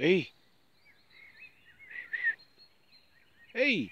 Hey. Hey.